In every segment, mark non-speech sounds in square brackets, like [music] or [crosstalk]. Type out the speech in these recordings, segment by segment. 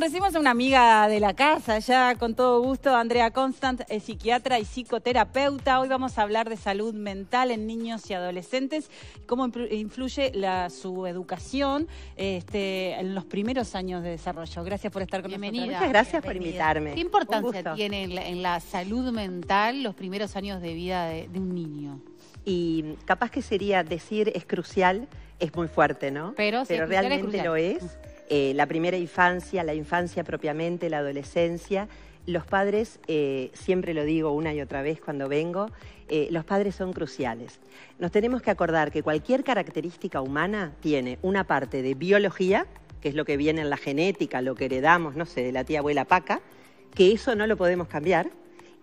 recibimos a una amiga de la casa, ya con todo gusto, Andrea Constant, es eh, psiquiatra y psicoterapeuta. Hoy vamos a hablar de salud mental en niños y adolescentes, cómo influye su educación este, en los primeros años de desarrollo. Gracias por estar con bienvenida, Muchas gracias por invitarme. ¿Qué importancia tiene en la, salud mental los primeros años de vida de, un niño? Y capaz que sería decir es crucial, es muy fuerte, ¿no? Pero, realmente lo es eh, la primera infancia, la infancia propiamente, la adolescencia. Los padres, eh, siempre lo digo una y otra vez cuando vengo, eh, los padres son cruciales. Nos tenemos que acordar que cualquier característica humana tiene una parte de biología, que es lo que viene en la genética, lo que heredamos, no sé, de la tía abuela Paca, que eso no lo podemos cambiar,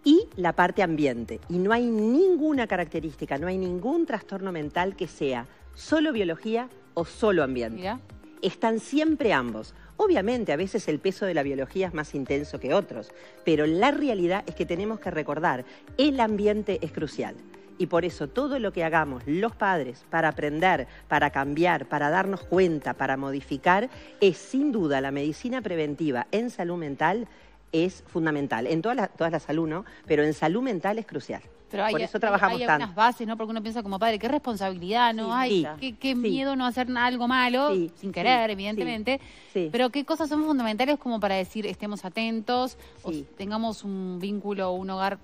y la parte ambiente. Y no hay ninguna característica, no hay ningún trastorno mental que sea solo biología o solo ambiente están siempre ambos. Obviamente, a veces el peso de la biología es más intenso que otros, pero la realidad es que tenemos que recordar, el ambiente es crucial. Y por eso todo lo que hagamos los padres para aprender, para cambiar, para darnos cuenta, para modificar, es sin duda la medicina preventiva en salud mental es fundamental. En todas las la salud, ¿no? Pero en salud mental es crucial. Pero hay, eso trabajamos hay algunas bases, ¿no? Porque uno piensa como padre, qué responsabilidad, ¿no? hay qué, miedo no hacer algo malo, sin querer, evidentemente. Pero qué cosas son fundamentales como para decir estemos atentos o tengamos un vínculo, un hogar,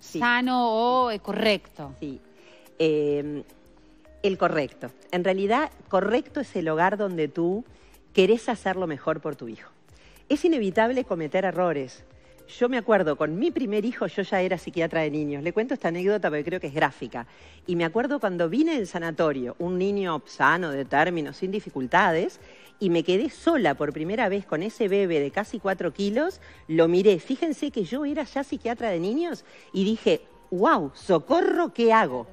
sano o eh, correcto. Sí. Eh, el correcto. En realidad, correcto es el hogar donde tú querés hacer lo mejor por tu hijo. Es inevitable cometer errores, yo me acuerdo, con mi primer hijo yo ya era psiquiatra de niños. Le cuento esta anécdota porque creo que es gráfica. Y me acuerdo cuando vine al sanatorio, un niño sano de términos, sin dificultades, y me quedé sola por primera vez con ese bebé de casi cuatro kilos, lo miré. Fíjense que yo era ya psiquiatra de niños y dije, wow, socorro, ¿qué hago?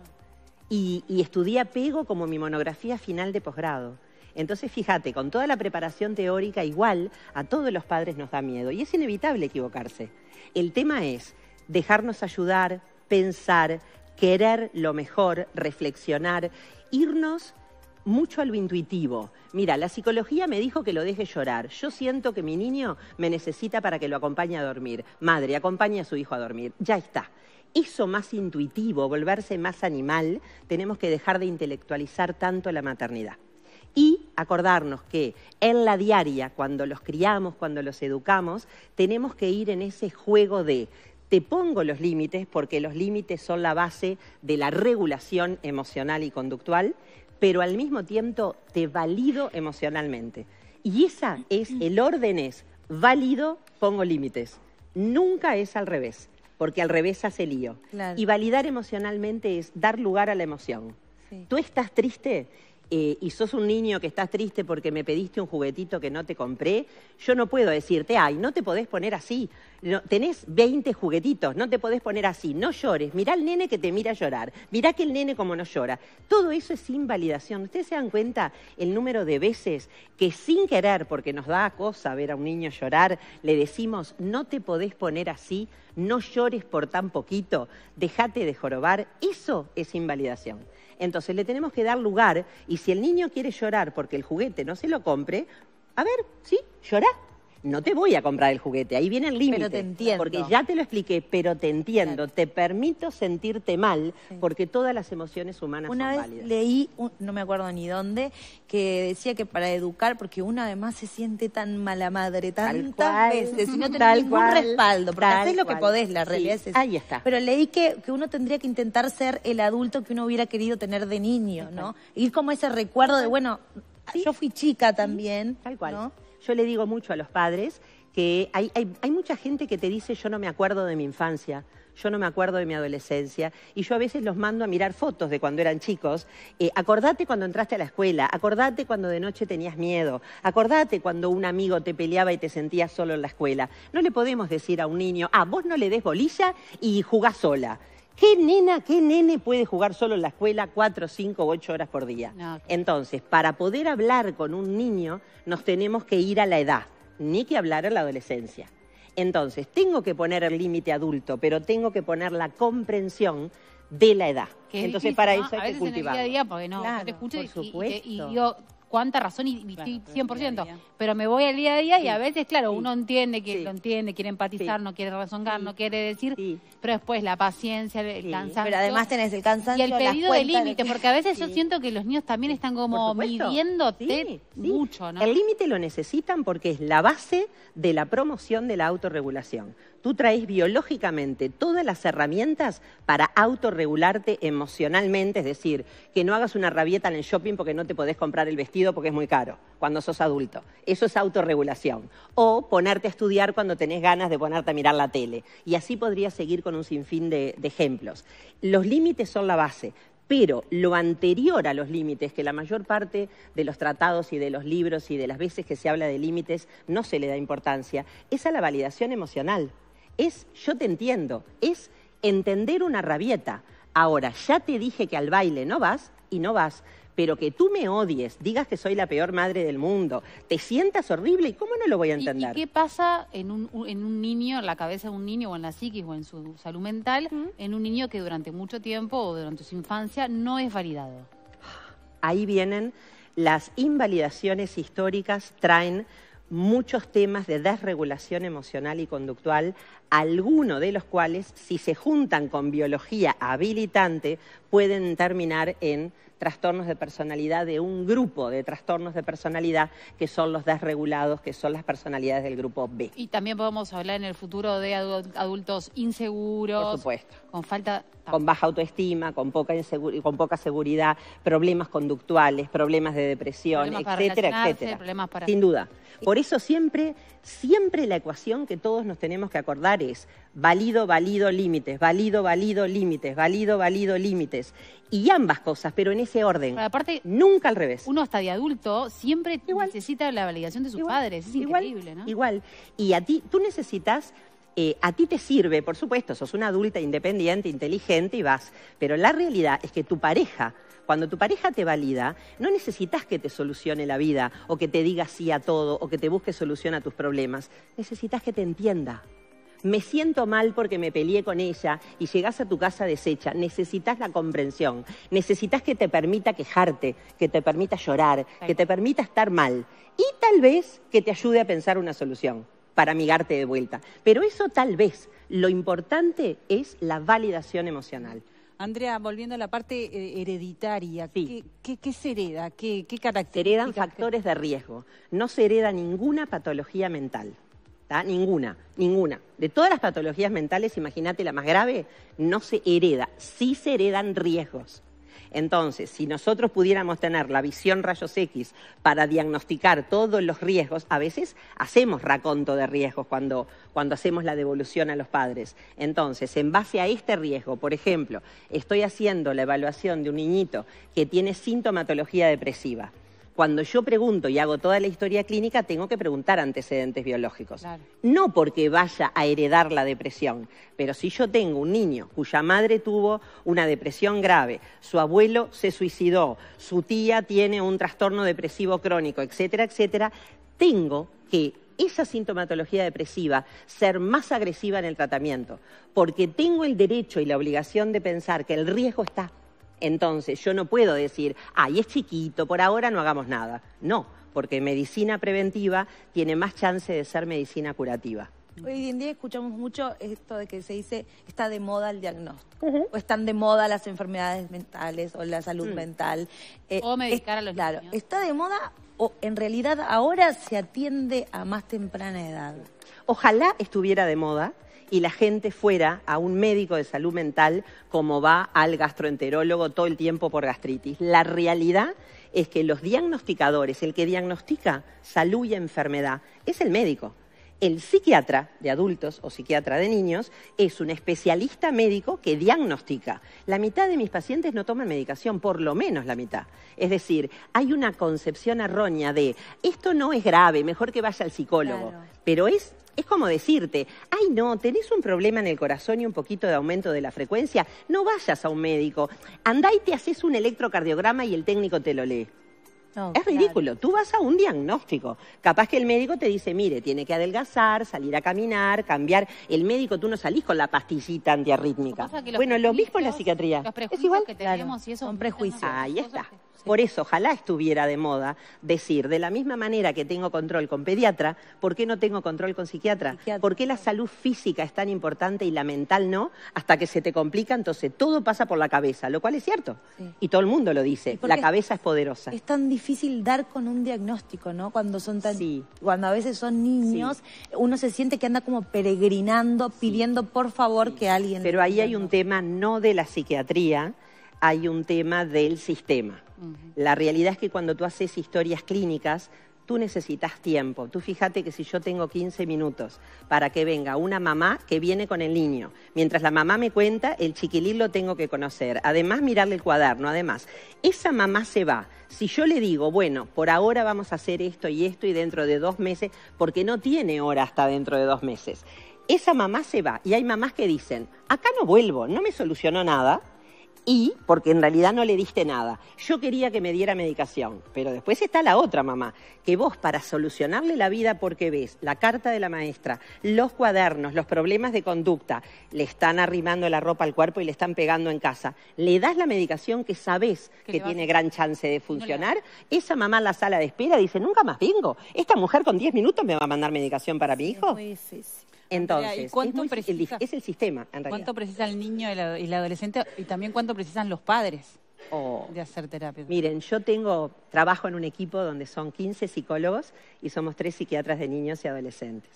Y, y estudié apego como mi monografía final de posgrado. Entonces, fíjate, con toda la preparación teórica, igual a todos los padres nos da miedo y es inevitable equivocarse. El tema es dejarnos ayudar, pensar, querer lo mejor, reflexionar, irnos mucho a lo intuitivo. Mira, la psicología me dijo que lo deje llorar. Yo siento que mi niño me necesita para que lo acompañe a dormir. Madre, acompañe a su hijo a dormir. Ya está. Eso más intuitivo, volverse más animal, tenemos que dejar de intelectualizar tanto la maternidad acordarnos que en la diaria, cuando los criamos, cuando los educamos, tenemos que ir en ese juego de te pongo los límites porque los límites son la base de la regulación emocional y conductual, pero al mismo tiempo te valido emocionalmente. Y esa es, mm. el orden es, válido, pongo límites. Nunca es al revés, porque al revés hace lío. Y validar emocionalmente es dar lugar a la emoción. Tú estás triste eh, y sos un niño que estás triste porque me pediste un juguetito que no te compré, yo no puedo decirte, ay, no te podés poner así, tenés 20 juguetitos, no te podés poner así, no llores, mirá al nene que te mira llorar, mirá que el nene como no llora. Todo eso es invalidación. Ustedes se dan cuenta el número de veces que sin querer, porque nos da cosa ver a un niño llorar, le decimos, no te podés poner así, no llores por tan poquito, déjate de jorobar, eso es invalidación. Entonces le tenemos que dar lugar y si el niño quiere llorar porque el juguete no se lo compre, a ver, sí, llorá, no te voy a comprar el juguete, ahí viene el límite. Pero te entiendo. Porque ya te lo expliqué, pero te entiendo, te permito sentirte mal, porque todas las emociones humanas son válidas. Una vez leí, no me acuerdo ni dónde, que decía que para educar, porque uno además se siente tan mala madre tantas tal veces, Si no tenés ningún respaldo, porque haces lo que podés, la realidad es Ahí está. Pero leí que, que, uno tendría que intentar ser el adulto que uno hubiera querido tener de niño, ¿no? Ir como ese recuerdo de, bueno, yo fui chica también. Tal cual. ¿no? Yo le digo mucho a los padres que hay, mucha gente que te dice yo no me acuerdo de mi infancia, yo no me acuerdo de mi adolescencia, y yo a veces los mando a mirar fotos de cuando eran chicos. Eh, acordate cuando entraste a la escuela, acordate cuando de noche tenías miedo, acordate cuando un amigo te peleaba y te sentías solo en la escuela. No le podemos decir a un niño, ah, vos no le des bolilla y jugás sola. ¿Qué nena, qué nene puede jugar solo en la escuela cuatro, cinco, ocho horas por día? Entonces, para poder hablar con un niño, nos tenemos que ir a la edad, ni que hablar a la adolescencia. Entonces, tengo que poner el límite adulto, pero tengo que poner la comprensión de la edad. Entonces, para eso hay que cultivar. día porque no, te cuánta razón y, 100%. Pero me voy al día a día y a veces, claro, uno entiende que lo entiende, quiere empatizar, no quiere razonar, no quiere decir, pero después la paciencia, el cansancio. Pero además tenés el cansancio. Y el pedido de límite, [laughs] porque a veces yo siento que los niños también están como midiéndote mucho, ¿no? El límite lo necesitan porque es la base de la promoción de la autorregulación. Tú traes biológicamente todas las herramientas para autorregularte emocionalmente, es decir, que no hagas una rabieta en el shopping porque no te podés comprar el vestido porque es muy caro cuando sos adulto. Eso es autorregulación. O ponerte a estudiar cuando tenés ganas de ponerte a mirar la tele. Y así podría seguir con un sinfín de, de ejemplos. Los límites son la base, pero lo anterior a los límites, que la mayor parte de los tratados y de los libros y de las veces que se habla de límites no se le da importancia, es a la validación emocional. Es yo te entiendo, es entender una rabieta. Ahora, ya te dije que al baile no vas y no vas. Pero que tú me odies, digas que soy la peor madre del mundo, te sientas horrible, ¿y cómo no lo voy a entender? ¿Y, qué pasa en un, niño, en la cabeza de un niño o en la psiquis o en su salud mental, en un niño que durante mucho tiempo o durante su infancia no es validado? Ahí vienen las invalidaciones históricas, traen muchos temas de desregulación emocional y conductual, algunos de los cuales, si se juntan con biología habilitante, pueden terminar en trastornos de personalidad de un grupo de trastornos de personalidad que son los desregulados, que son las personalidades del grupo B. Y también podemos hablar en el futuro de adultos inseguros. Por supuesto. Con falta... Con baja autoestima, con poca, seguridad, problemas conductuales, problemas de depresión, etcétera, etcétera. Sin duda. Por eso siempre, siempre la ecuación que todos nos tenemos que acordar es válido, válido, límites, válido, válido, límites, válido, válido, límites y ambas cosas, pero en ese orden. aparte, nunca al revés. Uno hasta de adulto siempre necesita la validación de sus padres, es increíble, ¿no? Igual. Y a ti, tú necesitas eh, a ti te sirve, por supuesto, sos una adulta independiente, inteligente y vas, pero la realidad es que tu pareja, cuando tu pareja te valida, no necesitas que te solucione la vida o que te diga sí a todo o que te busque solución a tus problemas, necesitas que te entienda me siento mal porque me peleé con ella y llegas a tu casa deshecha. Necesitas la comprensión, necesitas que te permita quejarte, que te permita llorar, que te permita estar mal y tal vez que te ayude a pensar una solución para amigarte de vuelta. Pero eso tal vez, lo importante es la validación emocional. Andrea, volviendo a la parte eh, hereditaria, ¿qué, se hereda? ¿Qué, Se heredan factores de riesgo. No se hereda ninguna patología mental. Ninguna, ninguna. De todas las patologías mentales, imagínate la más grave, no se hereda, sí se heredan riesgos. Entonces, si nosotros pudiéramos tener la visión rayos X para diagnosticar todos los riesgos, a veces hacemos raconto de riesgos cuando hacemos la devolución a los padres. Entonces, en base a este riesgo, por ejemplo, estoy haciendo la evaluación de un niñito que tiene sintomatología depresiva cuando yo pregunto y hago toda la historia clínica, tengo que preguntar antecedentes biológicos. No porque vaya a heredar la depresión, pero si yo tengo un niño cuya madre tuvo una depresión grave, su abuelo se suicidó, su tía tiene un trastorno depresivo crónico, etcétera, etcétera, tengo que esa sintomatología depresiva ser más agresiva en el tratamiento, porque tengo el derecho y la obligación de pensar que el riesgo está entonces, yo no puedo decir, ay, es chiquito, por ahora no hagamos nada. No, porque medicina preventiva tiene más chance de ser medicina curativa. Hoy en día escuchamos mucho esto de que se dice está de moda el diagnóstico, o están de moda las enfermedades mentales o la salud mm. mental. Eh, o medicar a los Claro, está de moda o en realidad ahora se atiende a más temprana edad. Ojalá estuviera de moda, y la gente fuera a un médico de salud mental como va al gastroenterólogo todo el tiempo por gastritis. La realidad es que los diagnosticadores, el que diagnostica salud y enfermedad, es el médico. El psiquiatra de adultos o psiquiatra de niños es un especialista médico que diagnostica. La mitad de mis pacientes no toman medicación, por lo menos la mitad. Es decir, hay una concepción errónea de esto no es grave, mejor que vaya al psicólogo, pero es es como decirte, ay no, tenés un problema en el corazón y un poquito de aumento de la frecuencia, no vayas a un médico, andá y te haces un electrocardiograma y el técnico te lo lee. es ridículo, tú vas a un diagnóstico. Capaz que el médico te dice, mire, tiene que adelgazar, salir a caminar, cambiar. El médico, tú no salís con la pastillita antiarrítmica. bueno, lo mismo en la psiquiatría. es igual? que tenemos y eso prejuicios. Ahí está. Por eso, ojalá estuviera de moda decir, de la misma manera que tengo control con pediatra, ¿por qué no tengo control con psiquiatra? ¿Por qué la salud física es tan importante y la mental no? Hasta que se te complica, entonces todo pasa por la cabeza, lo cual es cierto. Y todo el mundo lo dice, la cabeza es, poderosa. Es tan difícil dar con un diagnóstico, ¿no? Cuando son tan... Cuando a veces son niños, uno se siente que anda como peregrinando, pidiendo por favor que alguien... Pero ahí hay un tema no de la psiquiatría, hay un tema del sistema la realidad es que cuando tú haces historias clínicas, tú necesitas tiempo. Tú fíjate que si yo tengo 15 minutos para que venga una mamá que viene con el niño, mientras la mamá me cuenta, el chiquilín lo tengo que conocer. Además, mirarle el cuaderno. Además, esa mamá se va. Si yo le digo, bueno, por ahora vamos a hacer esto y esto y dentro de dos meses, porque no tiene hora hasta dentro de dos meses. Esa mamá se va y hay mamás que dicen, acá no vuelvo, no me solucionó nada, y porque en realidad no le diste nada. Yo quería que me diera medicación, pero después está la otra mamá, que vos para solucionarle la vida porque ves la carta de la maestra, los cuadernos, los problemas de conducta, le están arrimando la ropa al cuerpo y le están pegando en casa, le das la medicación que sabes que tiene gran chance de funcionar, esa mamá en la sala de espera dice, nunca más vengo, esta mujer con 10 minutos me va a mandar medicación para mi hijo. Entonces, es, precisa, el sistema, en realidad. ¿Cuánto precisa el niño y el adolescente y también cuánto precisan los padres? Oh. de hacer terapia. Miren, yo tengo trabajo en un equipo donde son 15 psicólogos y somos tres psiquiatras de niños y adolescentes.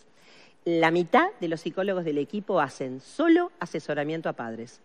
La mitad de los psicólogos del equipo hacen solo asesoramiento a padres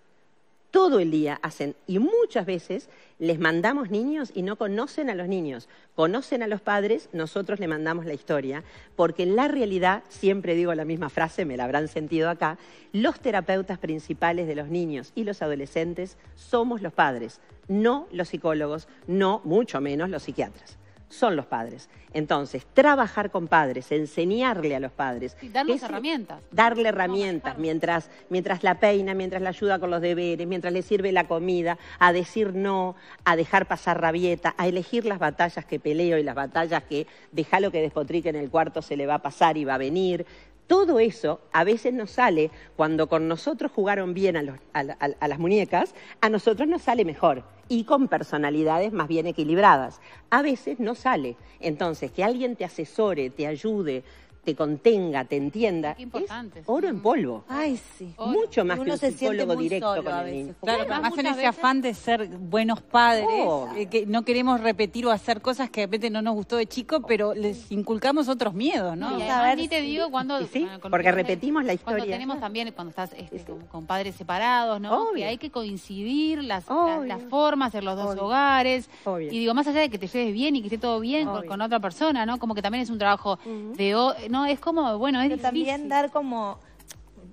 todo el día hacen. Y muchas veces les mandamos niños y no conocen a los niños, conocen a los padres, nosotros le mandamos la historia, porque en la realidad, siempre digo la misma frase, me la habrán sentido acá, los terapeutas principales de los niños y los adolescentes somos los padres, no los psicólogos, no mucho menos los psiquiatras son los padres. Entonces, trabajar con padres, enseñarle a los padres. darles herramientas. Darle herramientas mientras, mientras la peina, mientras la ayuda con los deberes, mientras le sirve la comida, a decir no, a dejar pasar rabieta, a elegir las batallas que peleo y las batallas que lo que despotrique en el cuarto se le va a pasar y va a venir. Todo eso a veces nos sale cuando con nosotros jugaron bien a, a las muñecas, a nosotros nos sale mejor y con personalidades más bien equilibradas. A veces no sale. Entonces, que alguien te asesore, te ayude, te contenga, te entienda, importante, oro en mm. polvo. Ay, sí. Mucho más que un psicólogo directo con el niño. Claro, más en ese afán de ser buenos padres, eh, que no queremos repetir o hacer cosas que de repente no nos gustó de chico, pero les inculcamos otros miedos, ¿no? Y te digo cuando... porque repetimos la historia. Cuando tenemos también, cuando estás este, con, padres separados, ¿no? Obvio. hay que coincidir las, las formas en los dos hogares. Y digo, más allá de que te lleves bien y que esté todo bien con, otra persona, ¿no? Como que también es un trabajo de... ¿no? Es como, bueno, es Pero también dar como,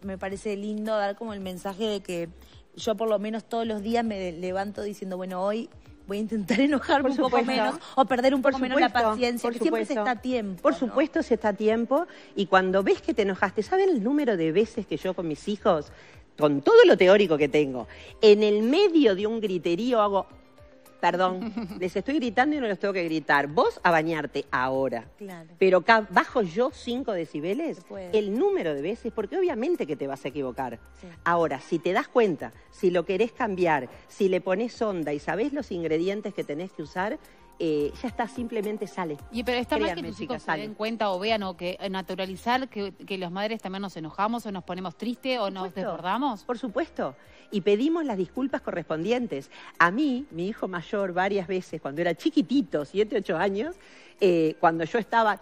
me parece lindo dar como el mensaje de que yo por lo menos todos los días me levanto diciendo, bueno, hoy voy a intentar [laughs] enojarme un poco menos o perder un poco menos la paciencia, por siempre se está a tiempo. Por supuesto se está a tiempo y cuando ves que te enojaste, ¿saben el número de veces que yo con mis hijos, con todo lo teórico que tengo, en el medio de un griterío hago perdón, les estoy gritando y no les tengo que gritar. Vos a bañarte ahora. Claro. Pero bajo yo 5 decibeles el número de veces, porque obviamente que te vas a equivocar. Ahora, si te das cuenta, si lo querés cambiar, si le pones onda y sabés los ingredientes que tenés que usar, eh, ya está, simplemente sale. Y pero está más que tus chicos se den cuenta o vean o que eh, naturalizar que, que las madres también nos enojamos o nos ponemos tristes o nos desbordamos. Por supuesto. Y pedimos las disculpas correspondientes. A mí, mi hijo mayor, varias veces, cuando era chiquitito, 7, ocho años, eh, cuando yo estaba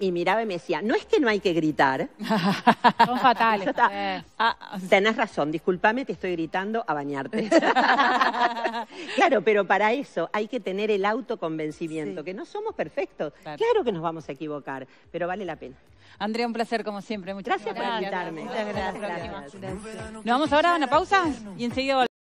y miraba y me decía, no es que no hay que gritar. [laughs] Son fatales. Pues. Ah, tenés razón, discúlpame, te estoy gritando a bañarte. [laughs] claro, pero para eso hay que tener el autoconvencimiento, que no somos perfectos. Claro. que nos vamos a equivocar, pero vale la pena. Andrea, un placer como siempre. Muchas gracias, por invitarme. Muchas gracias. Nos vamos ahora a una pausa y enseguida volvemos.